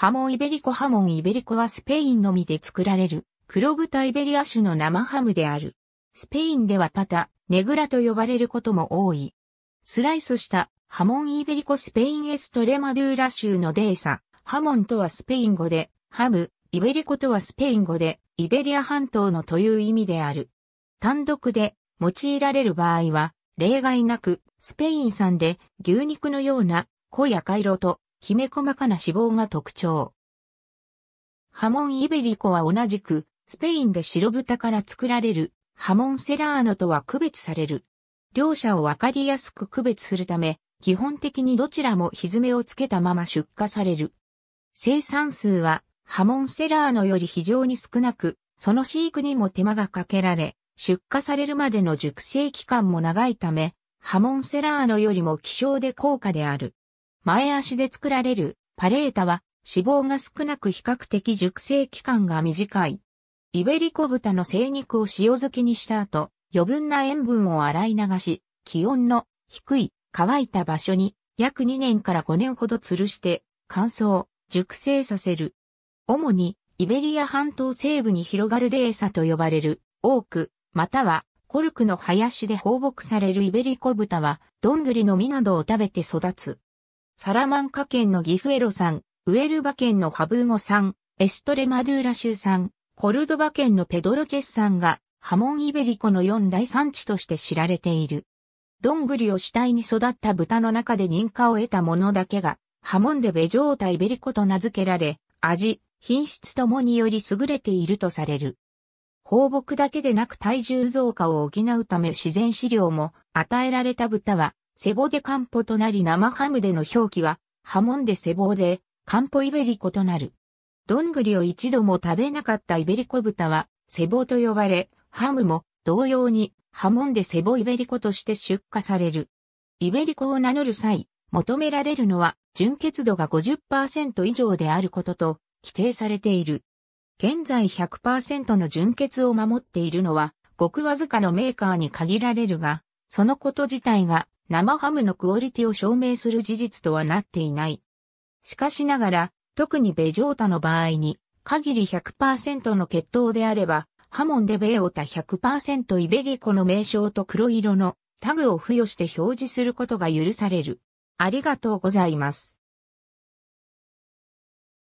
ハモンイベリコハモンイベリコはスペインのみで作られる黒豚イベリア種の生ハムである。スペインではパタ、ネグラと呼ばれることも多い。スライスしたハモンイベリコスペインエストレマドゥーラ州のデーサ。ハモンとはスペイン語で、ハム、イベリコとはスペイン語で、イベリア半島のという意味である。単独で用いられる場合は、例外なく、スペイン産で牛肉のような濃い赤色ときめ細かな脂肪が特徴。ハモンイベリコは同じく、スペインで白豚から作られるハモンセラーノとは区別される。両者をわかりやすく区別するため、基本的にどちらもひずめをつけたまま出荷される。生産数はハモンセラーノより非常に少なく、その飼育にも手間がかけられ、出荷されるまでの熟成期間も長いため、ハモンセラーノよりも希少で高価である。前足で作られるパレータは脂肪が少なく比較的熟成期間が短い。イベリコ豚の精肉を塩漬けにした後、余分な塩分を洗い流し、気温の低い乾いた場所に約2年から5年ほど吊るして乾燥、熟成させる。主にイベリア半島西部に広がるデーサと呼ばれる多く、またはコルクの林で放牧されるイベリコ豚は、どんぐりの実などを食べて育つ。サラマンカ県のギフエロさん、ウエルバ県のハブーゴさん、エストレマドゥーラ州さん、コルドバ県のペドロチェスんが、ハモンイベリコの四大産地として知られている。どんぐりを主体に育った豚の中で認可を得たものだけが、ハモンデベジョータイベリコと名付けられ、味、品質ともにより優れているとされる。放牧だけでなく体重増加を補うため自然飼料も与えられた豚はセボデカンポとなり生ハムでの表記は、ハモンでセボデ、カンポイベリコとなる。どんぐりを一度も食べなかったイベリコ豚は、セボと呼ばれ、ハムも同様にハモンでセボイベリコとして出荷される。イベリコを名乗る際、求められるのは純血度が50%以上であることと規定されている。現在100%の純血を守っているのは、ごくわずかのメーカーに限られるが、そのこと自体が生ハムのクオリティを証明する事実とはなっていない。しかしながら、特にベジョータの場合に、限り100%の血統であれば、ハモンデベオタ100%イベリコの名称と黒色のタグを付与して表示することが許される。ありがとうございます。